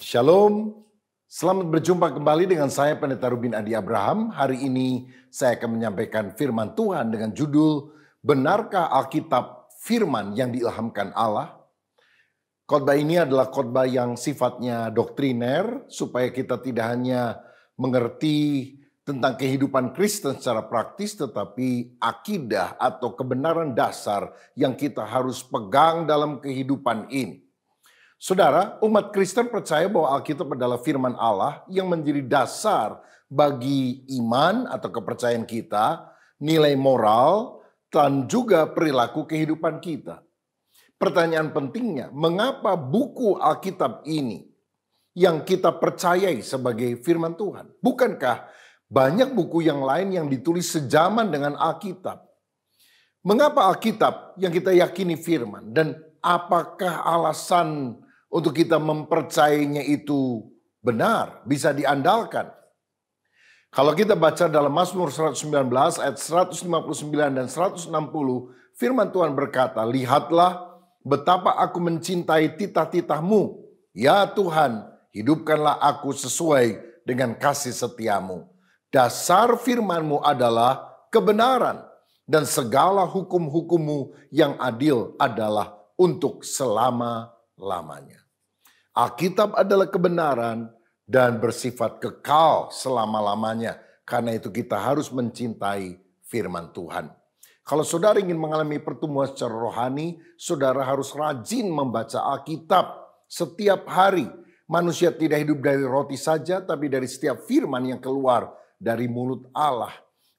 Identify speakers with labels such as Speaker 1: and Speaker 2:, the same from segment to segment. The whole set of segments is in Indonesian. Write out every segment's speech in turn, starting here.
Speaker 1: Shalom, selamat berjumpa kembali dengan saya Pendeta Rubin Adi Abraham. Hari ini saya akan menyampaikan firman Tuhan dengan judul Benarkah Alkitab Firman yang diilhamkan Allah? Khotbah ini adalah khotbah yang sifatnya doktriner supaya kita tidak hanya mengerti tentang kehidupan Kristen secara praktis tetapi akidah atau kebenaran dasar yang kita harus pegang dalam kehidupan ini. Saudara, umat Kristen percaya bahwa Alkitab adalah firman Allah yang menjadi dasar bagi iman atau kepercayaan kita, nilai moral, dan juga perilaku kehidupan kita. Pertanyaan pentingnya, mengapa buku Alkitab ini yang kita percayai sebagai firman Tuhan? Bukankah banyak buku yang lain yang ditulis sejaman dengan Alkitab? Mengapa Alkitab yang kita yakini firman dan apakah alasan untuk kita mempercayainya itu benar, bisa diandalkan. Kalau kita baca dalam Mazmur 119 ayat 159 dan 160, firman Tuhan berkata, "Lihatlah betapa aku mencintai titah-titahmu, ya Tuhan, hidupkanlah aku sesuai dengan kasih setiamu. Dasar firman-Mu adalah kebenaran dan segala hukum-hukum-Mu yang adil adalah untuk selama-lamanya." Alkitab adalah kebenaran dan bersifat kekal selama-lamanya. Karena itu kita harus mencintai firman Tuhan. Kalau saudara ingin mengalami pertumbuhan secara rohani, saudara harus rajin membaca Alkitab setiap hari. Manusia tidak hidup dari roti saja, tapi dari setiap firman yang keluar dari mulut Allah.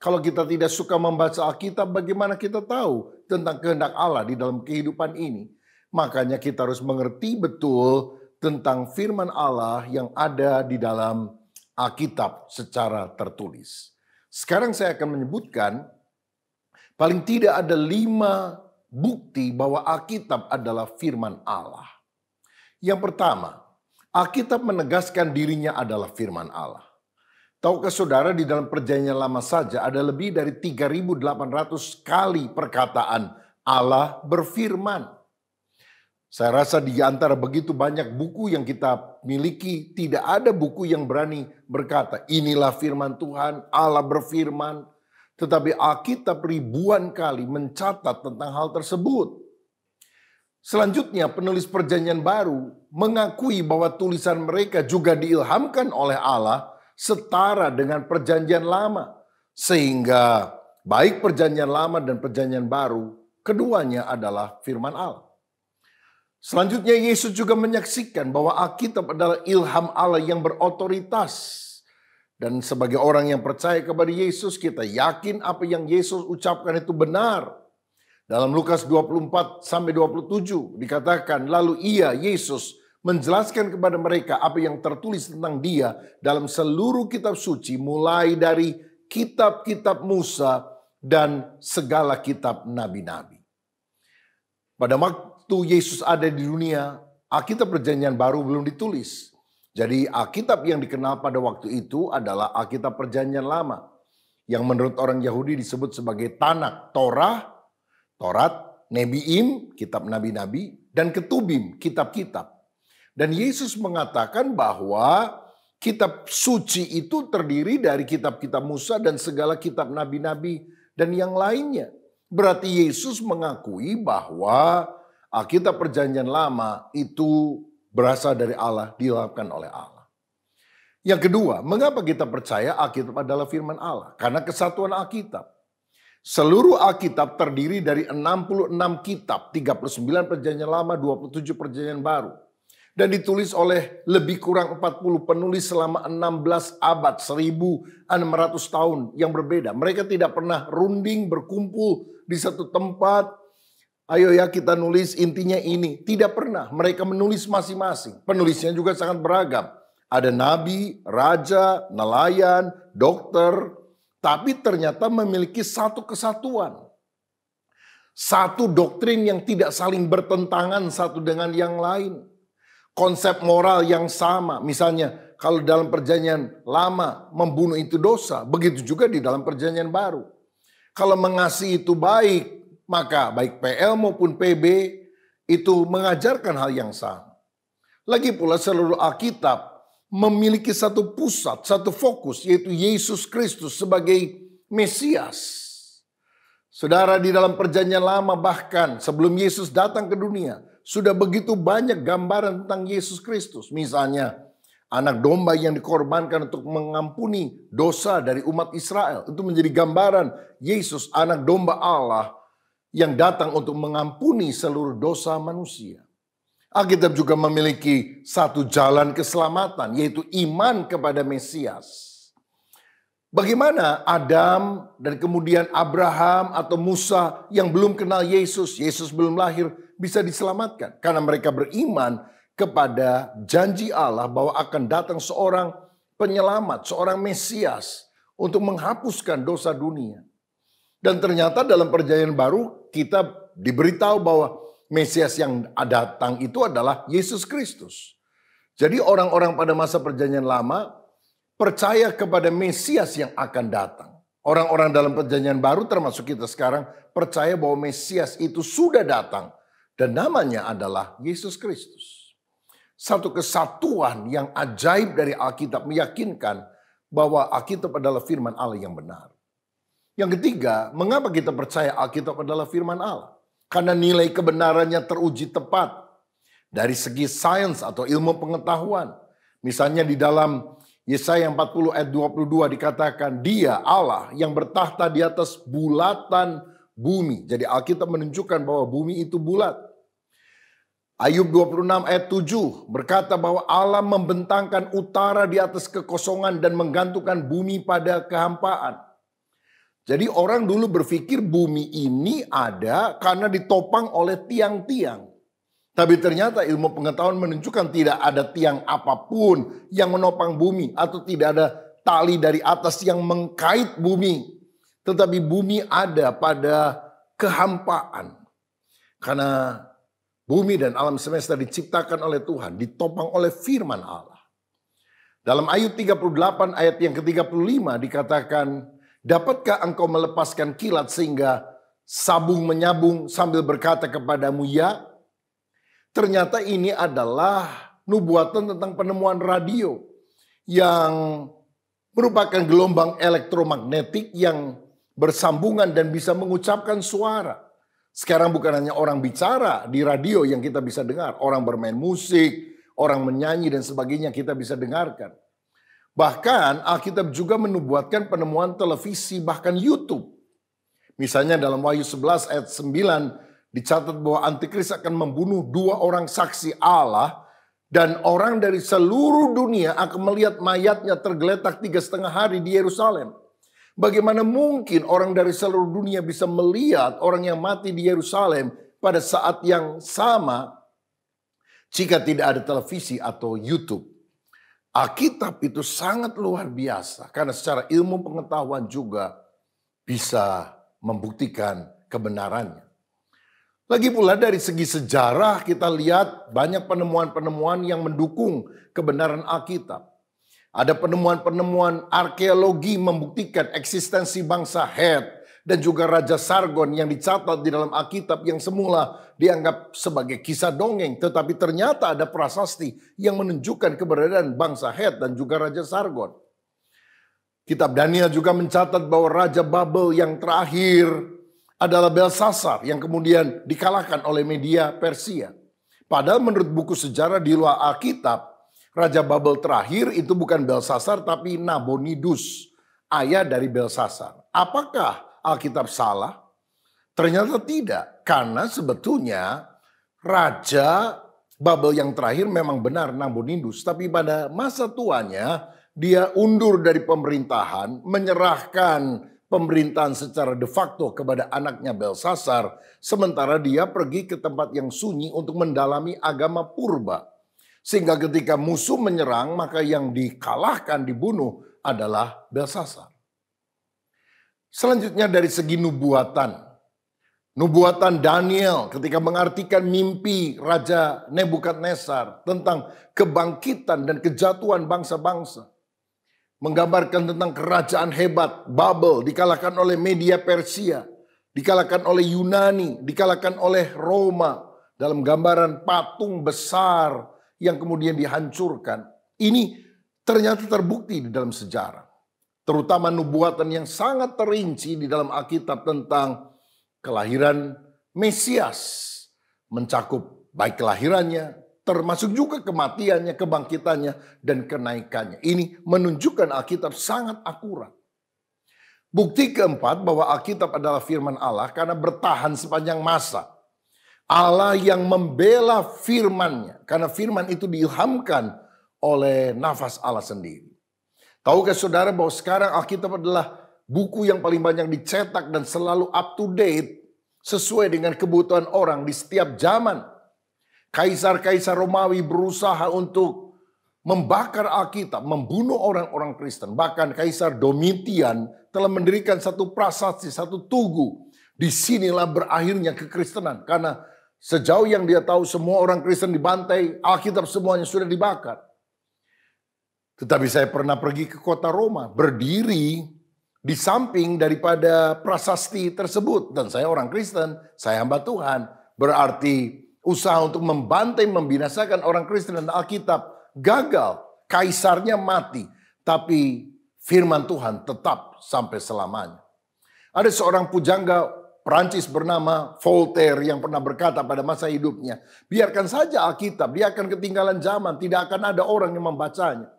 Speaker 1: Kalau kita tidak suka membaca Alkitab, bagaimana kita tahu tentang kehendak Allah di dalam kehidupan ini? Makanya kita harus mengerti betul tentang firman Allah yang ada di dalam Alkitab secara tertulis. Sekarang saya akan menyebutkan paling tidak ada lima bukti bahwa Alkitab adalah firman Allah. Yang pertama, Alkitab menegaskan dirinya adalah firman Allah. Tahukah saudara di dalam perjanjian lama saja ada lebih dari 3.800 kali perkataan Allah berfirman. Saya rasa di antara begitu banyak buku yang kita miliki, tidak ada buku yang berani berkata, inilah firman Tuhan, Allah berfirman. Tetapi Alkitab ribuan kali mencatat tentang hal tersebut. Selanjutnya penulis perjanjian baru mengakui bahwa tulisan mereka juga diilhamkan oleh Allah setara dengan perjanjian lama. Sehingga baik perjanjian lama dan perjanjian baru, keduanya adalah firman Allah. Selanjutnya Yesus juga menyaksikan bahwa Alkitab adalah ilham Allah yang berotoritas. Dan sebagai orang yang percaya kepada Yesus, kita yakin apa yang Yesus ucapkan itu benar. Dalam Lukas 24 sampai 27 dikatakan, lalu ia Yesus menjelaskan kepada mereka apa yang tertulis tentang dia dalam seluruh kitab suci mulai dari kitab-kitab Musa dan segala kitab nabi-nabi. Pada waktu Yesus ada di dunia, Alkitab Perjanjian Baru belum ditulis. Jadi Alkitab yang dikenal pada waktu itu adalah Alkitab Perjanjian Lama. Yang menurut orang Yahudi disebut sebagai Tanak, Torah, Torat, Nebiim, kitab nabi-nabi, dan Ketubim, kitab-kitab. Dan Yesus mengatakan bahwa kitab suci itu terdiri dari kitab-kitab Musa dan segala kitab nabi-nabi dan yang lainnya. Berarti Yesus mengakui bahwa Alkitab Perjanjian Lama itu berasal dari Allah, dilakukan oleh Allah. Yang kedua, mengapa kita percaya Alkitab adalah firman Allah? Karena kesatuan Alkitab. Seluruh Alkitab terdiri dari 66 kitab, 39 perjanjian lama, 27 perjanjian baru. Dan ditulis oleh lebih kurang 40 penulis selama 16 abad, 1600 tahun yang berbeda. Mereka tidak pernah runding, berkumpul di satu tempat, Ayo ya kita nulis intinya ini. Tidak pernah mereka menulis masing-masing. Penulisnya juga sangat beragam. Ada nabi, raja, nelayan, dokter. Tapi ternyata memiliki satu kesatuan. Satu doktrin yang tidak saling bertentangan satu dengan yang lain. Konsep moral yang sama. Misalnya kalau dalam perjanjian lama membunuh itu dosa. Begitu juga di dalam perjanjian baru. Kalau mengasihi itu baik, maka baik PL maupun PB itu mengajarkan hal yang sama. Lagi pula seluruh Alkitab memiliki satu pusat, satu fokus yaitu Yesus Kristus sebagai Mesias. Saudara di dalam perjanjian lama bahkan sebelum Yesus datang ke dunia sudah begitu banyak gambaran tentang Yesus Kristus. Misalnya anak domba yang dikorbankan untuk mengampuni dosa dari umat Israel. Itu menjadi gambaran Yesus anak domba Allah yang datang untuk mengampuni seluruh dosa manusia. Alkitab juga memiliki satu jalan keselamatan, yaitu iman kepada Mesias. Bagaimana Adam dan kemudian Abraham atau Musa yang belum kenal Yesus, Yesus belum lahir, bisa diselamatkan karena mereka beriman kepada janji Allah bahwa akan datang seorang penyelamat, seorang Mesias untuk menghapuskan dosa dunia. Dan ternyata dalam perjanjian baru kita diberitahu bahwa Mesias yang datang itu adalah Yesus Kristus. Jadi orang-orang pada masa perjanjian lama percaya kepada Mesias yang akan datang. Orang-orang dalam perjanjian baru termasuk kita sekarang percaya bahwa Mesias itu sudah datang. Dan namanya adalah Yesus Kristus. Satu kesatuan yang ajaib dari Alkitab meyakinkan bahwa Alkitab adalah firman Allah yang benar. Yang ketiga, mengapa kita percaya Alkitab adalah firman Allah? Karena nilai kebenarannya teruji tepat dari segi sains atau ilmu pengetahuan. Misalnya di dalam Yesaya 40 ayat 22 dikatakan, Dia Allah yang bertahta di atas bulatan bumi. Jadi Alkitab menunjukkan bahwa bumi itu bulat. Ayub 26 ayat 7 berkata bahwa Allah membentangkan utara di atas kekosongan dan menggantungkan bumi pada kehampaan. Jadi orang dulu berpikir bumi ini ada karena ditopang oleh tiang-tiang. Tapi ternyata ilmu pengetahuan menunjukkan tidak ada tiang apapun yang menopang bumi atau tidak ada tali dari atas yang mengkait bumi. Tetapi bumi ada pada kehampaan. Karena bumi dan alam semesta diciptakan oleh Tuhan, ditopang oleh firman Allah. Dalam Ayub 38 ayat yang ke-35 dikatakan, Dapatkah engkau melepaskan kilat sehingga sabung menyabung sambil berkata kepadamu ya? Ternyata ini adalah nubuatan tentang penemuan radio yang merupakan gelombang elektromagnetik yang bersambungan dan bisa mengucapkan suara. Sekarang bukan hanya orang bicara di radio yang kita bisa dengar, orang bermain musik, orang menyanyi dan sebagainya kita bisa dengarkan. Bahkan Alkitab juga menubuatkan penemuan televisi bahkan YouTube. Misalnya dalam Wahyu 11 ayat 9 dicatat bahwa antikris akan membunuh dua orang saksi Allah dan orang dari seluruh dunia akan melihat mayatnya tergeletak tiga setengah hari di Yerusalem. Bagaimana mungkin orang dari seluruh dunia bisa melihat orang yang mati di Yerusalem pada saat yang sama jika tidak ada televisi atau YouTube? Alkitab itu sangat luar biasa karena secara ilmu pengetahuan juga bisa membuktikan kebenarannya. Lagi pula dari segi sejarah kita lihat banyak penemuan-penemuan yang mendukung kebenaran Alkitab. Ada penemuan-penemuan arkeologi membuktikan eksistensi bangsa Het, dan juga Raja Sargon yang dicatat di dalam Alkitab yang semula dianggap sebagai kisah dongeng. Tetapi ternyata ada prasasti yang menunjukkan keberadaan bangsa Het dan juga Raja Sargon. Kitab Daniel juga mencatat bahwa Raja Babel yang terakhir adalah Belsasar yang kemudian dikalahkan oleh media Persia. Padahal menurut buku sejarah di luar Alkitab, Raja Babel terakhir itu bukan Belsasar tapi Nabonidus, ayah dari Belsasar. Apakah Alkitab salah? Ternyata tidak, karena sebetulnya raja Babel yang terakhir memang benar Nabonidus, tapi pada masa tuanya dia undur dari pemerintahan, menyerahkan pemerintahan secara de facto kepada anaknya Belsasar, sementara dia pergi ke tempat yang sunyi untuk mendalami agama purba. Sehingga ketika musuh menyerang, maka yang dikalahkan, dibunuh adalah Belsasar. Selanjutnya dari segi nubuatan. Nubuatan Daniel ketika mengartikan mimpi Raja Nebukadnezar tentang kebangkitan dan kejatuhan bangsa-bangsa. Menggambarkan tentang kerajaan hebat, Babel, dikalahkan oleh media Persia, dikalahkan oleh Yunani, dikalahkan oleh Roma. Dalam gambaran patung besar yang kemudian dihancurkan. Ini ternyata terbukti di dalam sejarah terutama nubuatan yang sangat terinci di dalam Alkitab tentang kelahiran Mesias mencakup baik kelahirannya termasuk juga kematiannya, kebangkitannya dan kenaikannya. Ini menunjukkan Alkitab sangat akurat. Bukti keempat bahwa Alkitab adalah firman Allah karena bertahan sepanjang masa. Allah yang membela firmannya karena firman itu diilhamkan oleh nafas Allah sendiri. Tahukah saudara bahwa sekarang Alkitab adalah buku yang paling banyak dicetak dan selalu up to date sesuai dengan kebutuhan orang di setiap zaman. Kaisar-kaisar Romawi berusaha untuk membakar Alkitab, membunuh orang-orang Kristen. Bahkan Kaisar Domitian telah mendirikan satu prasasti, satu tugu. di sinilah berakhirnya kekristenan. Karena sejauh yang dia tahu semua orang Kristen dibantai, Alkitab semuanya sudah dibakar. Tetapi saya pernah pergi ke kota Roma, berdiri di samping daripada prasasti tersebut. Dan saya orang Kristen, saya hamba Tuhan. Berarti usaha untuk membantai, membinasakan orang Kristen dan Alkitab gagal. Kaisarnya mati, tapi firman Tuhan tetap sampai selamanya. Ada seorang pujangga Perancis bernama Voltaire yang pernah berkata pada masa hidupnya, biarkan saja Alkitab, dia akan ketinggalan zaman, tidak akan ada orang yang membacanya.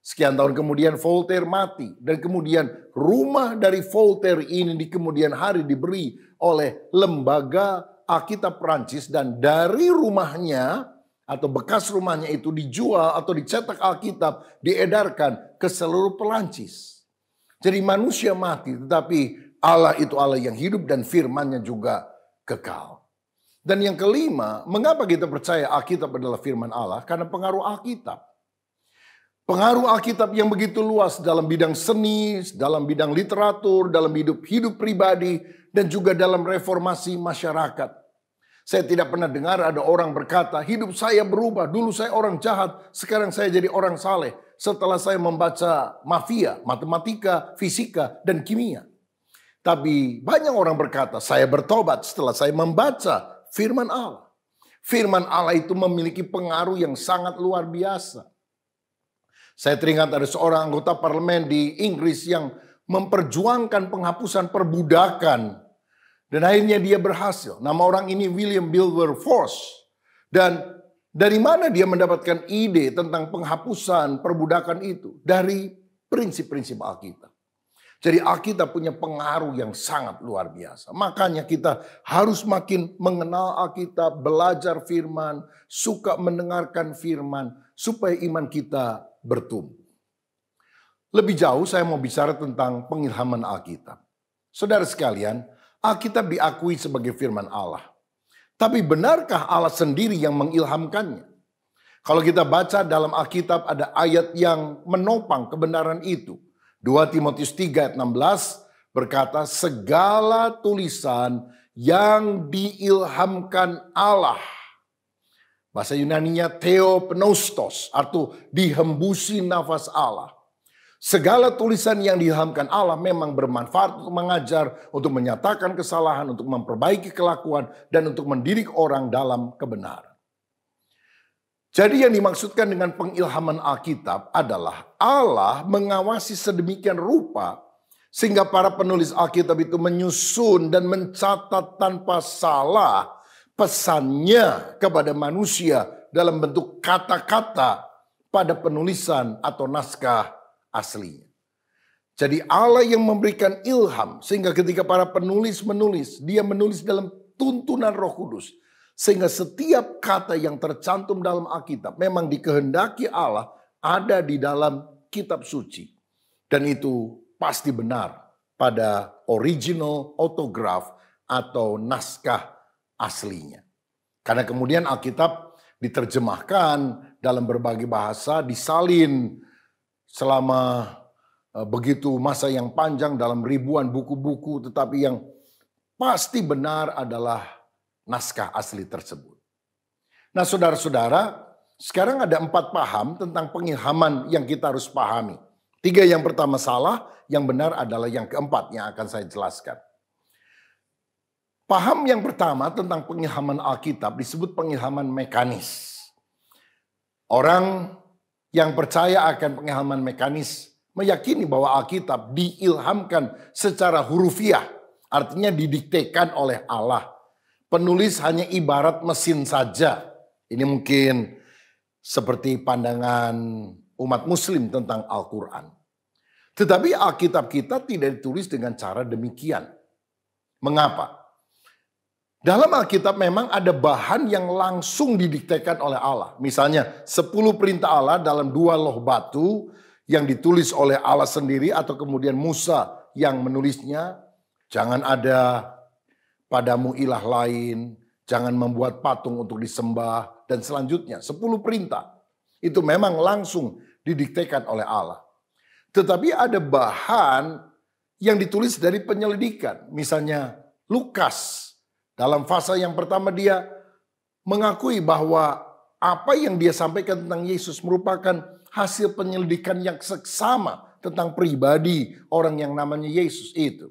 Speaker 1: Sekian tahun kemudian Voltaire mati dan kemudian rumah dari Voltaire ini di kemudian hari diberi oleh lembaga Alkitab Perancis dan dari rumahnya atau bekas rumahnya itu dijual atau dicetak Alkitab diedarkan ke seluruh Perancis. Jadi manusia mati tetapi Allah itu Allah yang hidup dan firmannya juga kekal. Dan yang kelima, mengapa kita percaya Alkitab adalah firman Allah? Karena pengaruh Alkitab. Pengaruh Alkitab yang begitu luas dalam bidang seni, dalam bidang literatur, dalam hidup hidup pribadi, dan juga dalam reformasi masyarakat. Saya tidak pernah dengar ada orang berkata, hidup saya berubah, dulu saya orang jahat, sekarang saya jadi orang saleh. Setelah saya membaca mafia, matematika, fisika, dan kimia. Tapi banyak orang berkata, saya bertobat setelah saya membaca firman Allah. Firman Allah itu memiliki pengaruh yang sangat luar biasa. Saya teringat ada seorang anggota parlemen di Inggris yang memperjuangkan penghapusan perbudakan. Dan akhirnya dia berhasil. Nama orang ini William Wilberforce. Dan dari mana dia mendapatkan ide tentang penghapusan perbudakan itu? Dari prinsip-prinsip Alkitab. Jadi Alkitab punya pengaruh yang sangat luar biasa. Makanya kita harus makin mengenal Alkitab, belajar firman, suka mendengarkan firman supaya iman kita bertumbuh. Lebih jauh saya mau bicara tentang pengilhaman Alkitab. Saudara sekalian, Alkitab diakui sebagai firman Allah. Tapi benarkah Allah sendiri yang mengilhamkannya? Kalau kita baca dalam Alkitab ada ayat yang menopang kebenaran itu. 2 Timotius 3 ayat 16 berkata, segala tulisan yang diilhamkan Allah Bahasa Yunaninya theopneustos, artu dihembusi nafas Allah. Segala tulisan yang diilhamkan Allah memang bermanfaat untuk mengajar, untuk menyatakan kesalahan, untuk memperbaiki kelakuan, dan untuk mendidik orang dalam kebenaran. Jadi yang dimaksudkan dengan pengilhaman Alkitab adalah Allah mengawasi sedemikian rupa sehingga para penulis Alkitab itu menyusun dan mencatat tanpa salah pesannya kepada manusia dalam bentuk kata-kata pada penulisan atau naskah aslinya. Jadi Allah yang memberikan ilham sehingga ketika para penulis menulis, dia menulis dalam tuntunan Roh Kudus. Sehingga setiap kata yang tercantum dalam Alkitab memang dikehendaki Allah ada di dalam kitab suci. Dan itu pasti benar pada original autograph atau naskah aslinya. Karena kemudian Alkitab diterjemahkan dalam berbagai bahasa, disalin selama eh, begitu masa yang panjang dalam ribuan buku-buku, tetapi yang pasti benar adalah naskah asli tersebut. Nah, saudara-saudara, sekarang ada empat paham tentang pengilhaman yang kita harus pahami. Tiga yang pertama salah, yang benar adalah yang keempat yang akan saya jelaskan. Paham yang pertama tentang pengilhaman Alkitab disebut pengilhaman mekanis. Orang yang percaya akan pengilhaman mekanis meyakini bahwa Alkitab diilhamkan secara hurufiah, artinya didiktekan oleh Allah. Penulis hanya ibarat mesin saja. Ini mungkin seperti pandangan umat muslim tentang Al-Qur'an. Tetapi Alkitab kita tidak ditulis dengan cara demikian. Mengapa? Dalam Alkitab memang ada bahan yang langsung didiktekan oleh Allah. Misalnya 10 perintah Allah dalam dua loh batu yang ditulis oleh Allah sendiri atau kemudian Musa yang menulisnya. Jangan ada padamu ilah lain, jangan membuat patung untuk disembah, dan selanjutnya 10 perintah. Itu memang langsung didiktekan oleh Allah. Tetapi ada bahan yang ditulis dari penyelidikan. Misalnya Lukas dalam fase yang pertama dia mengakui bahwa apa yang dia sampaikan tentang Yesus merupakan hasil penyelidikan yang seksama tentang pribadi orang yang namanya Yesus itu.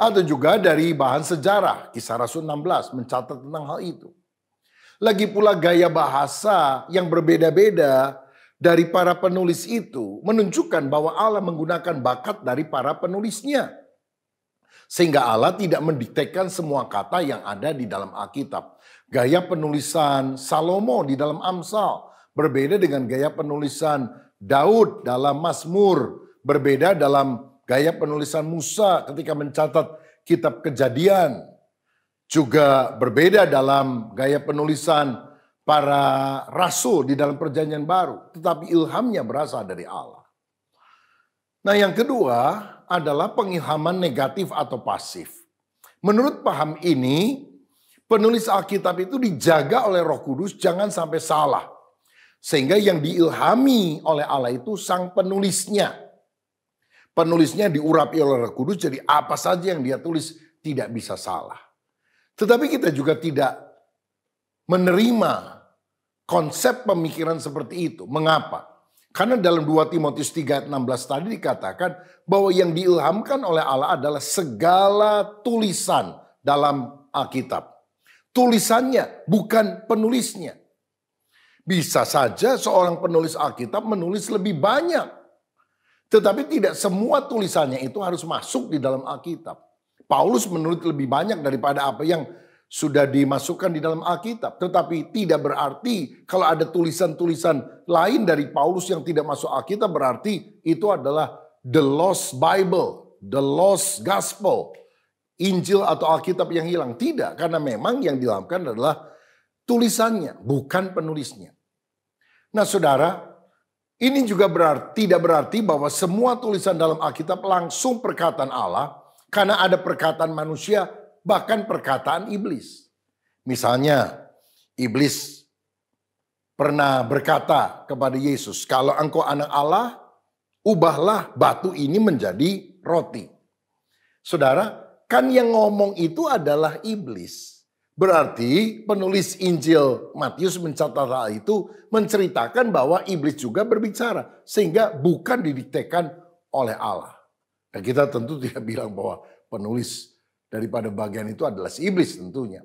Speaker 1: Atau juga dari bahan sejarah, kisah Rasul 16 mencatat tentang hal itu. Lagi pula gaya bahasa yang berbeda-beda dari para penulis itu menunjukkan bahwa Allah menggunakan bakat dari para penulisnya. Sehingga Allah tidak mendiktekan semua kata yang ada di dalam Alkitab. Gaya penulisan Salomo di dalam Amsal berbeda dengan gaya penulisan Daud dalam Mazmur, berbeda dalam gaya penulisan Musa ketika mencatat kitab Kejadian. Juga berbeda dalam gaya penulisan para rasul di dalam perjanjian baru, tetapi ilhamnya berasal dari Allah. Nah, yang kedua, adalah pengilhaman negatif atau pasif. Menurut paham ini, penulis Alkitab itu dijaga oleh Roh Kudus jangan sampai salah. Sehingga yang diilhami oleh Allah itu sang penulisnya. Penulisnya diurapi oleh Roh Kudus jadi apa saja yang dia tulis tidak bisa salah. Tetapi kita juga tidak menerima konsep pemikiran seperti itu. Mengapa? Karena dalam 2 Timotius 3 ayat 16 tadi dikatakan bahwa yang diilhamkan oleh Allah adalah segala tulisan dalam Alkitab. Tulisannya bukan penulisnya. Bisa saja seorang penulis Alkitab menulis lebih banyak. Tetapi tidak semua tulisannya itu harus masuk di dalam Alkitab. Paulus menulis lebih banyak daripada apa yang sudah dimasukkan di dalam Alkitab. Tetapi tidak berarti kalau ada tulisan-tulisan lain dari Paulus yang tidak masuk Alkitab berarti itu adalah the lost Bible, the lost gospel. Injil atau Alkitab yang hilang. Tidak, karena memang yang dilakukan adalah tulisannya, bukan penulisnya. Nah saudara, ini juga berarti, tidak berarti bahwa semua tulisan dalam Alkitab langsung perkataan Allah, karena ada perkataan manusia bahkan perkataan iblis. Misalnya, iblis pernah berkata kepada Yesus, "Kalau engkau anak Allah, ubahlah batu ini menjadi roti." Saudara, kan yang ngomong itu adalah iblis. Berarti penulis Injil Matius mencatat hal itu menceritakan bahwa iblis juga berbicara sehingga bukan didiktekan oleh Allah. Dan kita tentu tidak bilang bahwa penulis daripada bagian itu adalah si iblis tentunya.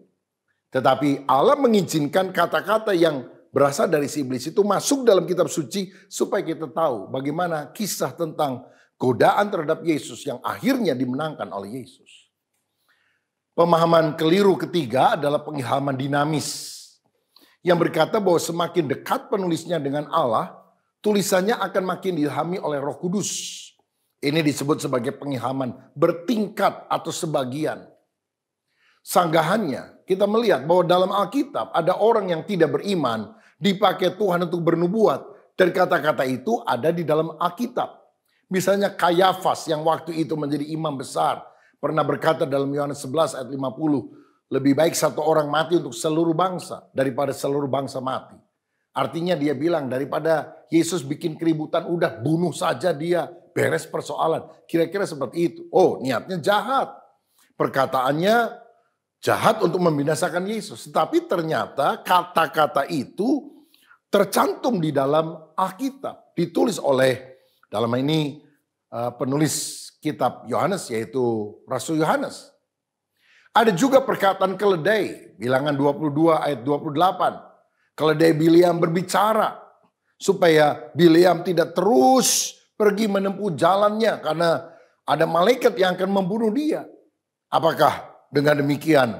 Speaker 1: Tetapi Allah mengizinkan kata-kata yang berasal dari si iblis itu masuk dalam kitab suci supaya kita tahu bagaimana kisah tentang godaan terhadap Yesus yang akhirnya dimenangkan oleh Yesus. Pemahaman keliru ketiga adalah pengilhaman dinamis yang berkata bahwa semakin dekat penulisnya dengan Allah, tulisannya akan makin diilhami oleh Roh Kudus. Ini disebut sebagai pengihaman bertingkat atau sebagian. Sanggahannya, kita melihat bahwa dalam Alkitab ada orang yang tidak beriman dipakai Tuhan untuk bernubuat dan kata-kata itu ada di dalam Alkitab. Misalnya Kayafas yang waktu itu menjadi imam besar pernah berkata dalam Yohanes 11 ayat 50, lebih baik satu orang mati untuk seluruh bangsa daripada seluruh bangsa mati. Artinya dia bilang daripada Yesus bikin keributan udah bunuh saja dia beres persoalan. Kira-kira seperti itu. Oh, niatnya jahat. Perkataannya jahat untuk membinasakan Yesus. Tetapi ternyata kata-kata itu tercantum di dalam Alkitab. Ditulis oleh dalam ini eh, penulis kitab Yohanes yaitu Rasul Yohanes. Ada juga perkataan keledai, bilangan 22 ayat 28. Keledai Biliam berbicara supaya Biliam tidak terus pergi menempuh jalannya karena ada malaikat yang akan membunuh dia. Apakah dengan demikian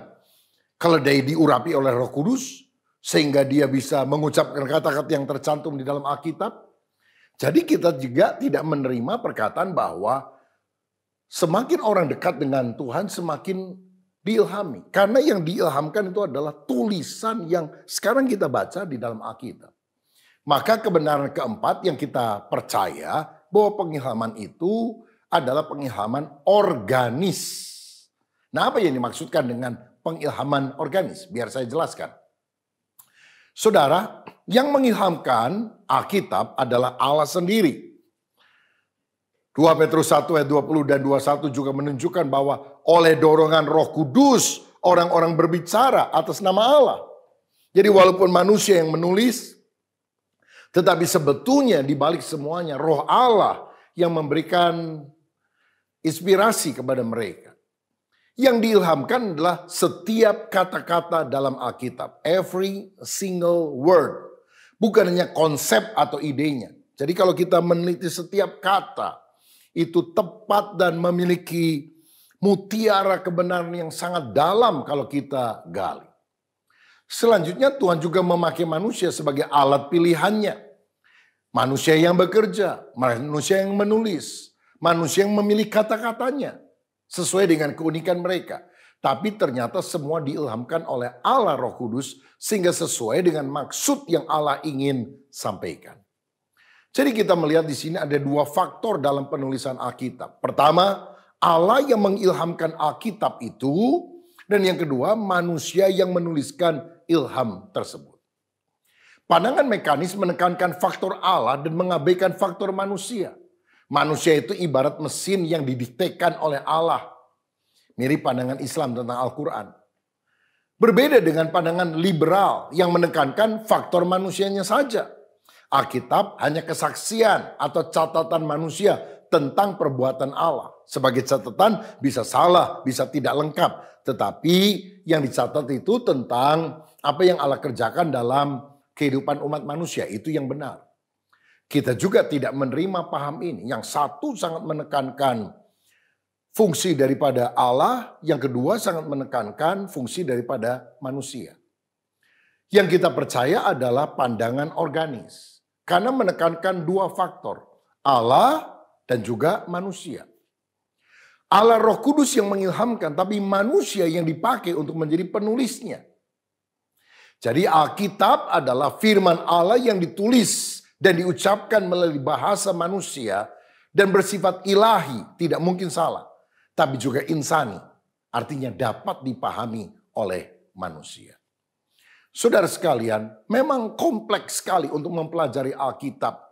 Speaker 1: keledai diurapi oleh Roh Kudus sehingga dia bisa mengucapkan kata-kata yang tercantum di dalam Alkitab? Jadi kita juga tidak menerima perkataan bahwa semakin orang dekat dengan Tuhan semakin diilhami. Karena yang diilhamkan itu adalah tulisan yang sekarang kita baca di dalam Alkitab. Maka kebenaran keempat yang kita percaya bahwa pengilhaman itu adalah pengilhaman organis. Nah, apa yang dimaksudkan dengan pengilhaman organis? Biar saya jelaskan. Saudara, yang mengilhamkan Alkitab adalah Allah sendiri. 2 Petrus 1 ayat 20 dan 21 juga menunjukkan bahwa oleh dorongan roh kudus orang-orang berbicara atas nama Allah. Jadi walaupun manusia yang menulis, tetapi sebetulnya di balik semuanya roh Allah yang memberikan inspirasi kepada mereka. Yang diilhamkan adalah setiap kata-kata dalam Alkitab. Every single word. Bukan hanya konsep atau idenya. Jadi kalau kita meneliti setiap kata itu tepat dan memiliki mutiara kebenaran yang sangat dalam kalau kita gali. Selanjutnya Tuhan juga memakai manusia sebagai alat pilihannya. Manusia yang bekerja, manusia yang menulis, manusia yang memilih kata-katanya sesuai dengan keunikan mereka. Tapi ternyata semua diilhamkan oleh Allah Roh Kudus sehingga sesuai dengan maksud yang Allah ingin sampaikan. Jadi kita melihat di sini ada dua faktor dalam penulisan Alkitab. Pertama, Allah yang mengilhamkan Alkitab itu dan yang kedua, manusia yang menuliskan ilham tersebut. Pandangan mekanis menekankan faktor Allah dan mengabaikan faktor manusia. Manusia itu ibarat mesin yang didiktekan oleh Allah. Mirip pandangan Islam tentang Al-Quran. Berbeda dengan pandangan liberal yang menekankan faktor manusianya saja. Alkitab hanya kesaksian atau catatan manusia tentang perbuatan Allah. Sebagai catatan bisa salah, bisa tidak lengkap. Tetapi yang dicatat itu tentang apa yang Allah kerjakan dalam kehidupan umat manusia. Itu yang benar. Kita juga tidak menerima paham ini. Yang satu sangat menekankan fungsi daripada Allah. Yang kedua sangat menekankan fungsi daripada manusia. Yang kita percaya adalah pandangan organis. Karena menekankan dua faktor. Allah dan juga manusia. Allah Roh Kudus yang mengilhamkan, tapi manusia yang dipakai untuk menjadi penulisnya. Jadi Alkitab adalah firman Allah yang ditulis dan diucapkan melalui bahasa manusia dan bersifat ilahi, tidak mungkin salah, tapi juga insani, artinya dapat dipahami oleh manusia. Saudara sekalian, memang kompleks sekali untuk mempelajari Alkitab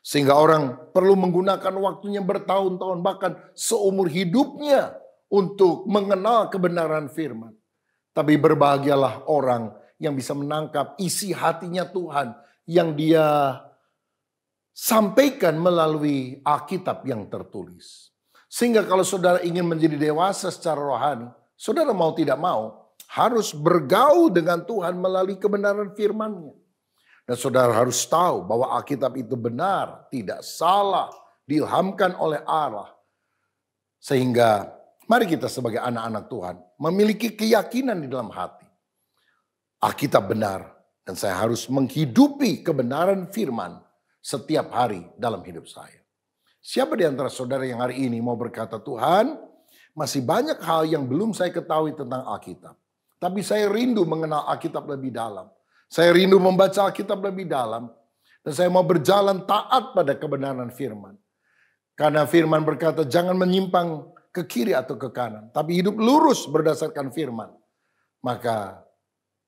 Speaker 1: sehingga orang perlu menggunakan waktunya bertahun-tahun bahkan seumur hidupnya untuk mengenal kebenaran firman. Tapi berbahagialah orang yang bisa menangkap isi hatinya Tuhan yang dia sampaikan melalui Alkitab yang tertulis. Sehingga kalau saudara ingin menjadi dewasa secara rohani, saudara mau tidak mau harus bergaul dengan Tuhan melalui kebenaran firman-Nya. Dan saudara harus tahu bahwa Alkitab itu benar, tidak salah, diilhamkan oleh Allah. Sehingga mari kita sebagai anak-anak Tuhan memiliki keyakinan di dalam hati. Alkitab benar dan saya harus menghidupi kebenaran firman setiap hari dalam hidup saya. Siapa di antara saudara yang hari ini mau berkata, Tuhan masih banyak hal yang belum saya ketahui tentang Alkitab. Tapi saya rindu mengenal Alkitab lebih dalam. Saya rindu membaca Alkitab lebih dalam. Dan saya mau berjalan taat pada kebenaran firman. Karena firman berkata jangan menyimpang ke kiri atau ke kanan. Tapi hidup lurus berdasarkan firman. Maka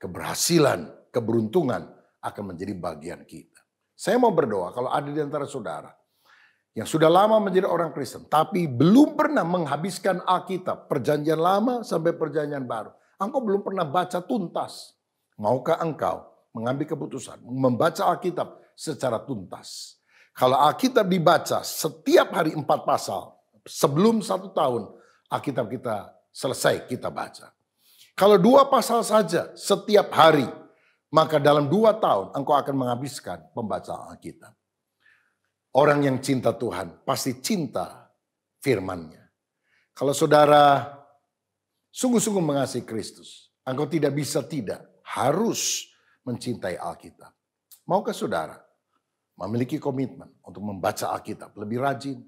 Speaker 1: keberhasilan, keberuntungan akan menjadi bagian kita. Saya mau berdoa kalau ada di antara saudara yang sudah lama menjadi orang Kristen, tapi belum pernah menghabiskan Alkitab, perjanjian lama sampai perjanjian baru. Engkau belum pernah baca tuntas. Maukah engkau mengambil keputusan, membaca Alkitab secara tuntas. Kalau Alkitab dibaca setiap hari empat pasal, sebelum satu tahun Alkitab kita selesai kita baca. Kalau dua pasal saja setiap hari, maka dalam dua tahun engkau akan menghabiskan pembacaan Alkitab. Orang yang cinta Tuhan pasti cinta firmannya. Kalau saudara sungguh-sungguh mengasihi Kristus, engkau tidak bisa tidak harus mencintai Alkitab. Maukah saudara memiliki komitmen untuk membaca Alkitab lebih rajin,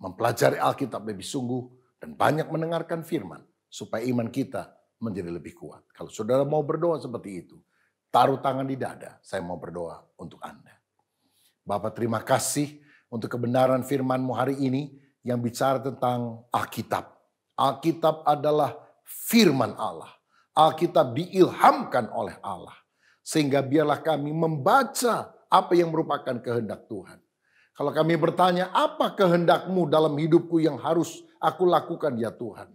Speaker 1: mempelajari Alkitab lebih sungguh, dan banyak mendengarkan firman supaya iman kita menjadi lebih kuat. Kalau saudara mau berdoa seperti itu, taruh tangan di dada, saya mau berdoa untuk Anda. Bapak terima kasih untuk kebenaran firmanmu hari ini yang bicara tentang Alkitab. Alkitab adalah firman Allah. Alkitab diilhamkan oleh Allah. Sehingga biarlah kami membaca apa yang merupakan kehendak Tuhan. Kalau kami bertanya, apa kehendakmu dalam hidupku yang harus aku lakukan ya Tuhan?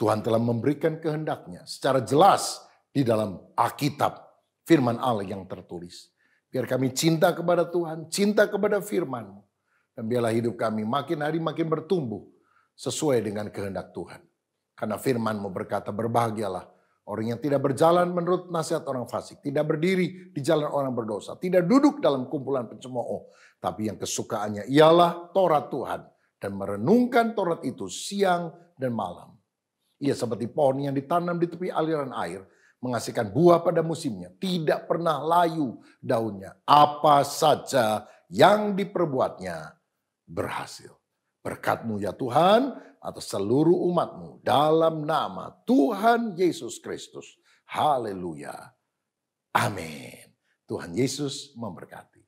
Speaker 1: Tuhan telah memberikan kehendaknya secara jelas di dalam Alkitab, firman Allah yang tertulis. Biar kami cinta kepada Tuhan, cinta kepada firman Dan biarlah hidup kami makin hari makin bertumbuh sesuai dengan kehendak Tuhan. Karena firman-Mu berkata, berbahagialah Orang yang tidak berjalan menurut nasihat orang fasik, tidak berdiri di jalan orang berdosa, tidak duduk dalam kumpulan pencemooh, tapi yang kesukaannya ialah Taurat Tuhan dan merenungkan Taurat itu siang dan malam. Ia seperti pohon yang ditanam di tepi aliran air, menghasilkan buah pada musimnya, tidak pernah layu daunnya. Apa saja yang diperbuatnya berhasil. Berkatmu ya Tuhan atas seluruh umatmu dalam nama Tuhan Yesus Kristus. Haleluya. Amin. Tuhan Yesus memberkati.